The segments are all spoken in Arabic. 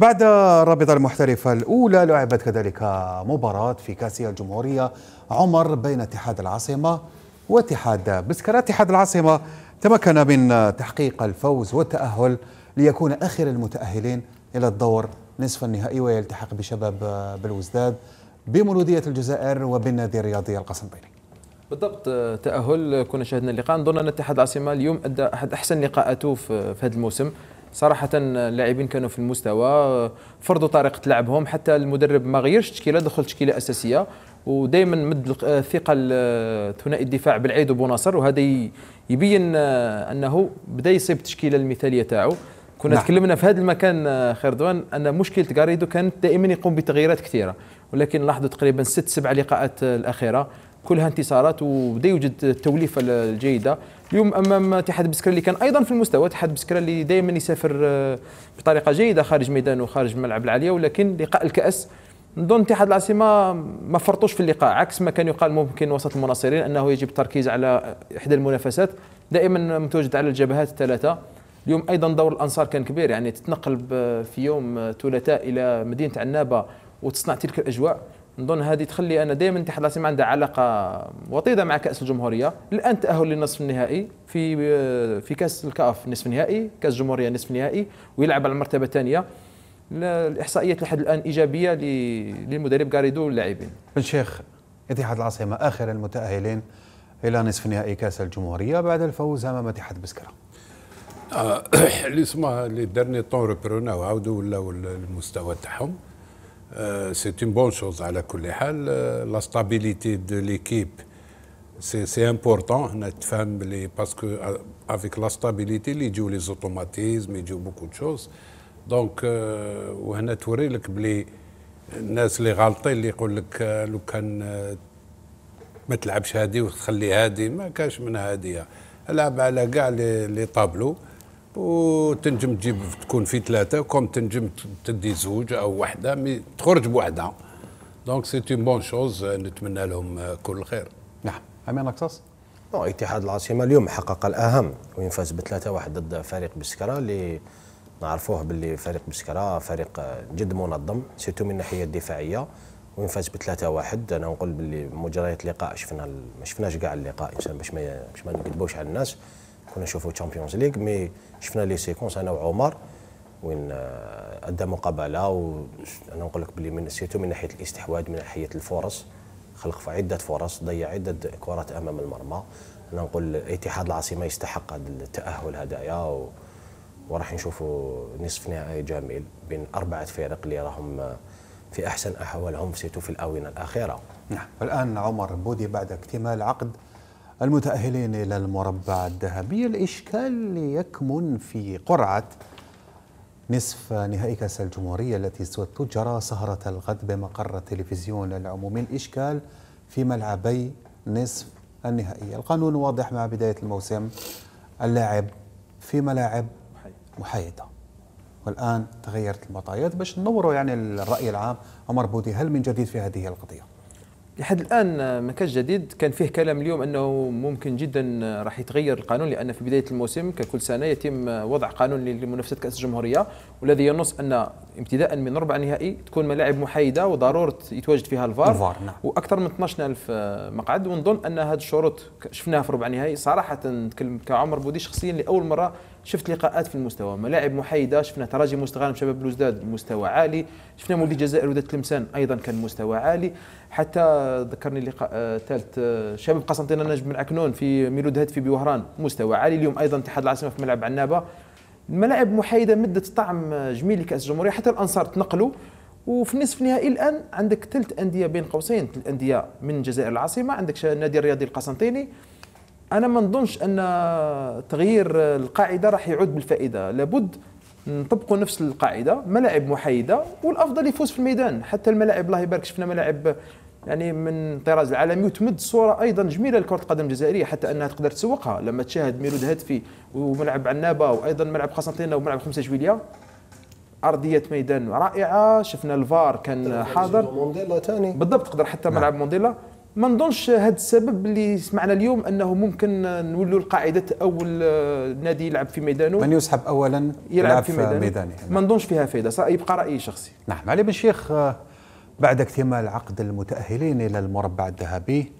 بعد الرابطة المحترفة الأولى لعبت كذلك مباراة في كاسيا الجمهورية عمر بين اتحاد العاصمة واتحاد بسكرة اتحاد العاصمة تمكن من تحقيق الفوز والتأهل ليكون آخر المتأهلين إلى الدور نصف النهائي ويلتحق بشباب بلوزداد بمولودية الجزائر وبالنادي الرياضي القسنطيني بالضبط تاهل كنا شاهدنا اللقاء نظن ان اتحاد العاصمه اليوم ادى احد احسن لقاءاته في هذا الموسم صراحه اللاعبين كانوا في المستوى فرضوا طريقه لعبهم حتى المدرب ما غيرش تشكيله دخل تشكيله اساسيه ودائما مد آه، الثقه لثنائي الدفاع بالعيد وبوناصر وهذا يبين آه، انه بدا يصيب التشكيله المثاليه تاعو كنا نعم. تكلمنا في هذا المكان آه، خير دوان ان مشكله غاريدو كانت دائما يقوم بتغييرات كثيره ولكن لاحظوا تقريبا ست سبع لقاءات الاخيره كلها انتصارات وبدا يوجد التوليفه الجيده اليوم امام اتحاد بسكره اللي كان ايضا في المستوى اتحاد بسكره اللي دائما يسافر آه، بطريقه جيده خارج ميدانه وخارج ملعب العاليه ولكن لقاء الكاس نظن اتحاد العاصمه ما فرطوش في اللقاء عكس ما كان يقال ممكن وسط المناصرين انه يجب التركيز على احدى المنافسات دائما متواجد على الجبهات الثلاثه اليوم ايضا دور الانصار كان كبير يعني تتنقل في يوم ثلاثاء الى مدينه عنابه وتصنع تلك الاجواء نظن هذه تخلي انا دائما الاتحاد العاصمه عنده علاقه وطيده مع كاس الجمهوريه الان تاهل للنصف النهائي في في كاس الكاف نصف نهائي كاس الجمهوريه نصف نهائي ويلعب على المرتبه الثانيه الاحصائيات لحد الان ايجابيه للمدرب غاريدو واللاعبين بن شيخ اتحاد العاصمه اخر المتاهلين الى نصف نهائي كاس الجمهوريه بعد الفوز امام اتحاد بسكره آه، اللي اسمها اللي درني طون ريبرونا وعاودوا ولاو المستوى تاعهم c'est une bonne chose à la Kulihal. La stabilité de l'équipe, c'est important, parce que avec la stabilité, il y a les automatismes, il y a beaucoup de choses. Donc, دونك وهنا توري لك بلي الناس اللي غالطين اللي يقول لك لو كان ما تلعبش هادي وتخلي هادي ما كانش من هاديه العب على كاع لي طابلو وتنجم تجيب تكون في ثلاثه كوم تنجم تدي زوج او وحده مي تخرج بوحده دونك سي اون بون شوز نتمنى لهم آه، كل خير نعم امين بون نعم، اتحاد العاصمه اليوم حقق الاهم وين فاز بثلاثة واحد ضد فريق بسكره اللي نعرفوه باللي فريق بسكره فريق آه، جد منظم سيتو من الناحيه الدفاعيه وين فاز بثلاثة واحد انا نقول باللي مجريات اللقاء شفنا ما شفناش كاع اللقاء باش ما باش ما نكذبوش على الناس كنا نشوفوا تشامبيونز ليغ مي شفنا لي سيكونس انا وعمر وين آه، ادى مقابله وانا نقول لك بلي من سيتو من ناحيه الاستحواذ من ناحيه الفرص خلق عده فرص ضيع عده كرات امام المرمى انا نقول اتحاد العاصمه يستحق هذا التاهل هذايا و... وراح نشوفوا نصف نهائي جميل بين اربعه فرق اللي راهم آه، في احسن احوالهم سيتو في الاونه الاخيره. نعم والان عمر بودي بعد اكتمال عقد المتأهلين إلى المربع الذهبي الإشكال يكمن في قرعة نصف نهائي كأس الجمهورية التي ستجرى سهرة الغد بمقر التلفزيون العمومي الإشكال في ملعبي نصف النهائي القانون واضح مع بداية الموسم اللاعب في ملاعب محايدة والآن تغيرت المعطيات باش نوروا يعني الرأي العام عمر بودي هل من جديد في هذه القضية؟ لحد الان آه، ما كانش جديد كان فيه كلام اليوم انه ممكن جدا آه، راح يتغير القانون لان في بدايه الموسم ككل سنه يتم آه، وضع قانون لمنافسه كاس الجمهوريه والذي ينص ان ابتداء من ربع نهائي تكون ملاعب محايده وضروره يتواجد فيها الفار, الفار نعم. واكثر من 12000 مقعد ونظن ان هذه الشروط شفناها في ربع نهائي صراحه نتكلم كعمر بودي شخصيا لاول مره شفت لقاءات في المستوى ملاعب محايده شفنا تراجي مستغانم شباب بلوزداد مستوى عالي شفنا مولي الجزائر وداد تلمسان ايضا كان مستوى عالي حتى ذكرني لقاء ثالث آه، آه، شباب قسنطينه نجم من عكنون في ميلود هاتفي بوهران مستوى عالي اليوم ايضا اتحاد العاصمه في ملعب عنابه ملاعب محايده مدت طعم آه، جميل لكاس الجمهوريه حتى الانصار تنقلوا وفي نصف النهائي الان عندك ثلاث انديه بين قوسين ثلاث انديه من جزائر العاصمه عندك النادي الرياضي القسنطيني انا ما نظنش ان تغيير القاعده راح يعود بالفائده لابد نطبقوا نفس القاعده ملاعب محايده والافضل يفوز في الميدان حتى الملاعب الله يبارك شفنا ملاعب يعني من طراز العالمي وتمد صوره ايضا جميله لكره القدم الجزائريه حتى انها تقدر تسوقها لما تشاهد ميرود هاتفي وملعب عنابه وايضا ملعب قسنطينه وملعب خمسه جويليه ارضيه ميدان رائعه شفنا الفار كان حاضر مونديلا ثاني بالضبط تقدر حتى ملعب نعم. مونديلا ما نظنش هذا السبب اللي سمعنا اليوم انه ممكن نولوا لقاعده اول نادي يلعب في ميدانه من يسحب اولا يلعب في ميدانه, ميدانه. نعم. ما نظنش فيها فائده يبقى رايي شخصي نعم علي بن شيخ آه، بعد اكتمال عقد المتاهلين الى المربع الذهبي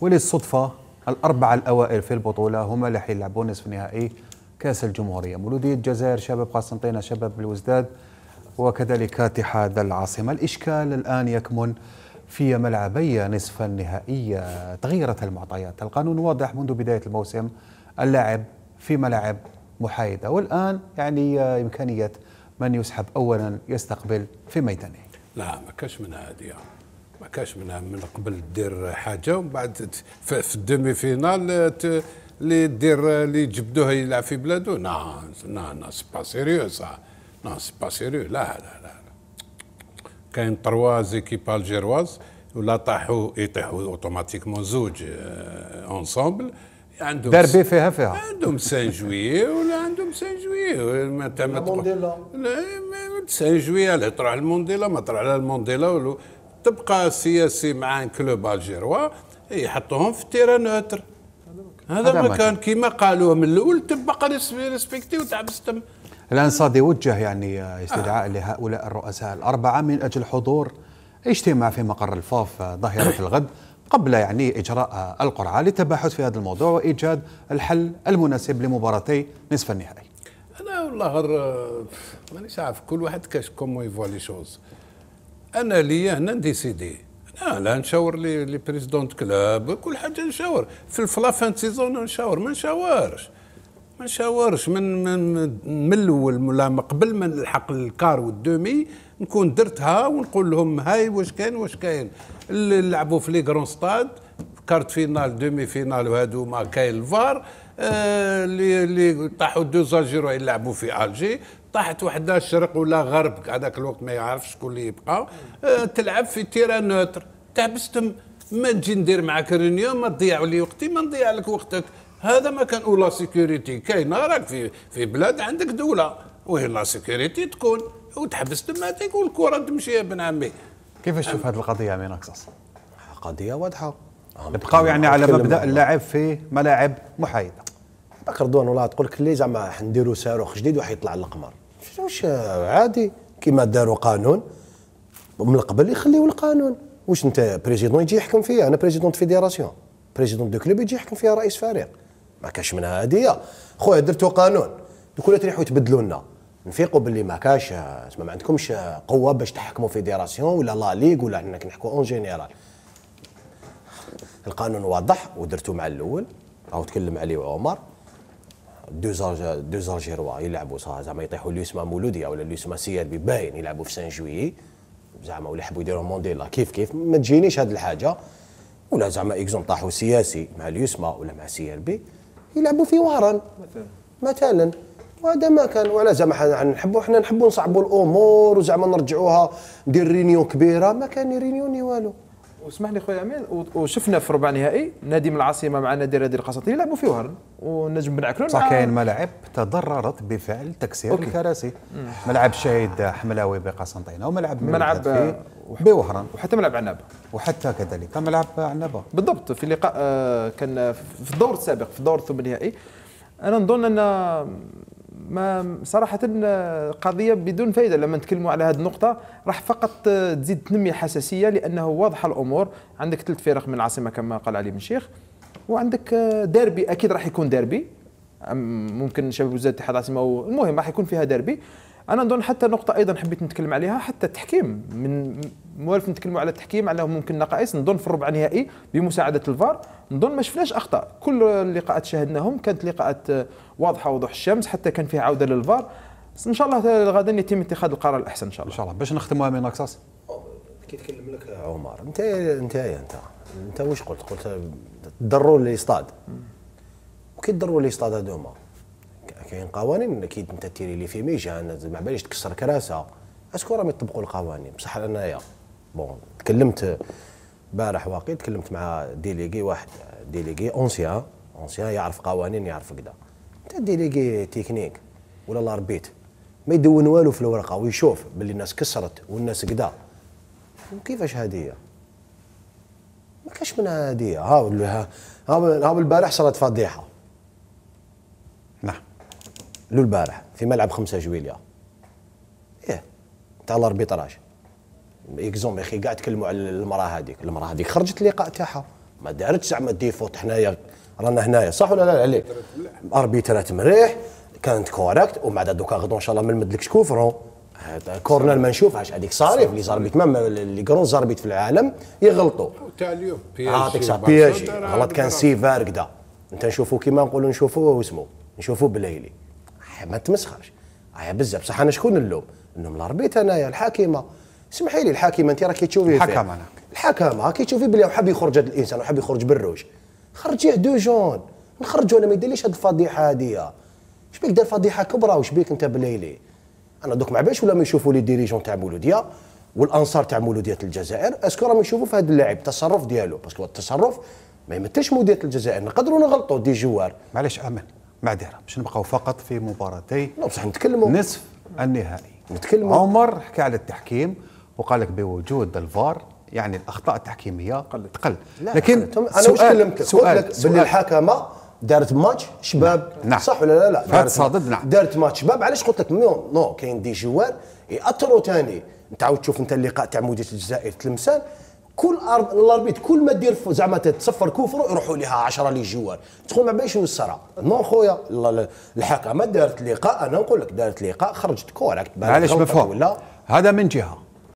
وللصدفه الاربعه الاوائل في البطوله هما اللي حيلعبون نصف نهائي كاس الجمهوريه مولوديه الجزائر شباب قسنطينه شباب الوزداد وكذلك اتحاد العاصمه الاشكال الان يكمن في ملعبي نصف النهائي تغيرت المعطيات القانون واضح منذ بداية الموسم اللاعب في ملاعب محايدة والآن يعني إمكانية من يسحب أولا يستقبل في ميدانه لا ما كاش منها هذه ما كاش منها من قبل دير حاجه ومن بعد في الدمي فينال اللي دير اللي جبدوها يلعب في بلاده نا نا نا سي سيريو سا نا لا لا لا كاين تروا زيكيب الجيرواز ولا طاحوا يطيحوا اوتوماتيكمون زوج اونسومبل آه، عندهم دربي فيها فيها عندهم سان جويي ولا عندهم سان جويي ما تعمل مونديلا سان جويي لا تروح المونديلا ما تروح المونديلا تبقى سياسي مع ان كلوب الجيروا يحطوهم في تيرا نوتر هذا ما كان كيما قالوه من الاول تبقى ريسبكتي وتعبستم الان صاد يوجه يعني آه، استدعاء آه. لهؤلاء الرؤساء الاربعه من اجل حضور اجتماع في مقر الفاف آه، ظهيره الغد قبل يعني اجراء القرعه للتباحث في هذا الموضوع وايجاد الحل المناسب لمباراتي نصف النهائي. انا والله غير مانيش عارف كل واحد كاش كومو يفوا لي شوز. انا ليا هنا نديسيدي لا لا نشاور لي بريزيدون كلاب كل حاجه نشاور في الفلافان سيزون نشاور ما نشاورش ما نشاورش من من من الاول ولا قبل ما نلحق الكار والدومي نكون درتها ونقول لهم هاي واش كاين واش كاين اللي لعبوا في لي كرون ستاد كارت فينال دومي فينال وهادو ما كاين الفار اللي آه اللي طاحوا دو زاجيرو يلعبوا في الجي طاحت وحده شرق ولا غرب هذاك الوقت ما يعرفش شكون اللي يبقى آه تلعب في تيرا نوتر تحبستم ما تجي ندير معاك رينيو ما تضيعوا لي وقتي ما نضيع لك وقتك هذا ما كان لا سيكوريتي كاينه راك في في بلاد عندك دوله وهي لا سيكوريتي تكون وتحبس تماتيك والكره تمشي يا ابن عمي كيفاش تشوف هذه القضيه يا اكسس؟ قضيه واضحه بقاو يعني على مبدا اللعب في ملاعب محايده بكر دوان والله تقول لك اللي زعما نديروا صاروخ جديد وحيطلع القمر واش عادي كيما داروا قانون من قبل يخليوا القانون واش انت بريزيدون يجي يحكم فيها انا بريزيدون فيديراسيون بريزيدون دو كلوب يجي يحكم فيها رئيس فريق ما كاش منها هديه خويا درتو قانون دوك تريحوا تبدلوا لنا نفيقوا باللي ما كاش تسمى ما عندكمش قوه باش تحكموا فيديراسيون ولا لا ليغ ولا حنا كنحكوا اون جينيرال القانون واضح ودرتو مع الاول راهو تكلم علي وعمر دو زارج دو يلعبوا صح زعما يطيحوا ليسما مولوديه ولا سي ار بي باين يلعبوا في سان جويي زعما ولا يحبوا يديروا مونديلا كيف كيف ما تجينيش هذه الحاجه ولا زعما اكزوم طاحوا سياسي مع اليسمى ولا مع سي ار بي يلعبوا في وهران مثلا مثلا وهذا ما كان ولا زعما حنا نحبوا حنا نحبوا نصعبوا الامور وزعما نرجعوها ندير رينيون كبيره ما كان رينيون والو واسمح لي خويا امين وشفنا في ربع نهائي نادي من العاصمه مع نادي رادي القسطي لعبوا في وهران ونجم بن عكرون صح كاين آه. ملاعب تضررت بفعل تكسير أوكي. الكراسي ملعب شهيد حملاوي بقسنطينه وملعب ملعب آه، بوهران وحتى ملعب عنابه وحتى كذلك ملعب عنابه بالضبط في اللقاء آه، كان في الدور السابق في الدور الثمانيائي انا نظن ان ما صراحة آه، قضية بدون فائدة لما نتكلموا على هذه النقطة راح فقط آه، تزيد تنمي الحساسية لأنه واضحة الأمور عندك ثلاث فرق من العاصمة كما قال علي بن شيخ وعندك آه، ديربي أكيد راح يكون ديربي ممكن شباب وزارة الاتحاد العاصمة المهم راح يكون فيها ديربي أنا نظن حتى نقطة أيضا حبيت نتكلم عليها حتى التحكيم من موالف نتكلموا على التحكيم على ممكن نقائص نظن في الربع النهائي بمساعده الفار نظن ما شفناش اخطاء كل اللقاءات شاهدناهم كانت لقاءات آه، واضحه وضوح الشمس حتى كان فيها عوده للفار ان شاء الله آه، غدا يتم اتخاذ القرار الاحسن ان شاء الله ان شاء الله باش نختموها من اكساس كي لك عمر انت انت انت انت واش قلت قلت ضروا لي يصطاد وكي ضروا لي يصطاد هذوما كاين قوانين اكيد انت تيري لي في ميجان ما باليش تكسر كراسه اسكو راهم يطبقوا القوانين بصح انايا بون تكلمت بارح واقي تكلمت مع ديليغي واحد ديليغي اونسيان اونسيان يعرف قوانين يعرف كذا انت ديليغي تكنيك ولا لاربيت ما يدون والو في الورقه ويشوف باللي الناس كسرت والناس كذا وكيفاش طيب هاديه ما كاش منها هاديه ها ها البارح صارت فضيحه نعم لو البارح في ملعب خمسة جويليا ايه تاع الاربيتراج اكزوم يا اخي كاع تكلموا على المراه هذيك المراه هذيك خرجت اللقاء تاعها ما دارتش زعما ديفوت حنايا رانا هنايا صح ولا لا عليك اربيترات مليح كانت كوريكت ومع دوكا غدو ان شاء الله ما نمدلكش كوفرون كورنر ما نشوفهاش هذيك صارف لي زاربيت مام لي كرون زاربيت في العالم يغلطوا تاع اليوم عاطيك آه، صح بياجي غلط كان سيفار كذا انت نشوفوا كيما نقولوا نشوفوا اسمه نشوفوا بليلي آه، ما تمسخرش آه، بزاف بصح انا شكون نلوم نلوم الاربيت انايا الحاكمه اسمحي لي الحاكم انت راكي تشوفي الحكم انا الحكمه راكي تشوفي بلي حاب يخرج هذا الانسان وحاب يخرج بالروج خرجيه دو جون نخرجوا انا ما يديرليش هاد الفضيحه هذه اش بيك دار فضيحه كبرى واش بيك انت بليلي انا دوك ما باش ولا ما يشوفوا لي ديريجون تاع مولوديه والانصار تاع مولوديه الجزائر اسكو راهم يشوفوا في هذا اللاعب التصرف ديالو باسكو التصرف ما يمثلش مولوديه الجزائر نقدروا نغلطوا دي جوار معليش امل معذره باش نبقاو فقط في مباراتي بصح نتكلموا نصف النهائي نتكلموا عمر حكى على التحكيم وقال لك بوجود الفار يعني الاخطاء التحكيميه قلت تقل لكن قلت. انا وش كلمتك سؤال قلت لك باللي الحكمه دارت ماتش شباب نعم. نعم. صح ولا لا لا دارت صادد نعم دارت ماتش شباب علاش قلت لك نو كاين دي جوار ياثروا ثاني تعاود تشوف انت اللقاء تاع مودية الجزائر تلمسان كل الاربيت كل ما دير زعما تصفر كفر يروحوا لها 10 لي جوار تقول ما باش الصرا نو خويا الحكمه دارت لقاء انا نقول لك دارت لقاء خرجت كوره علاش مفهوم هذا من جهه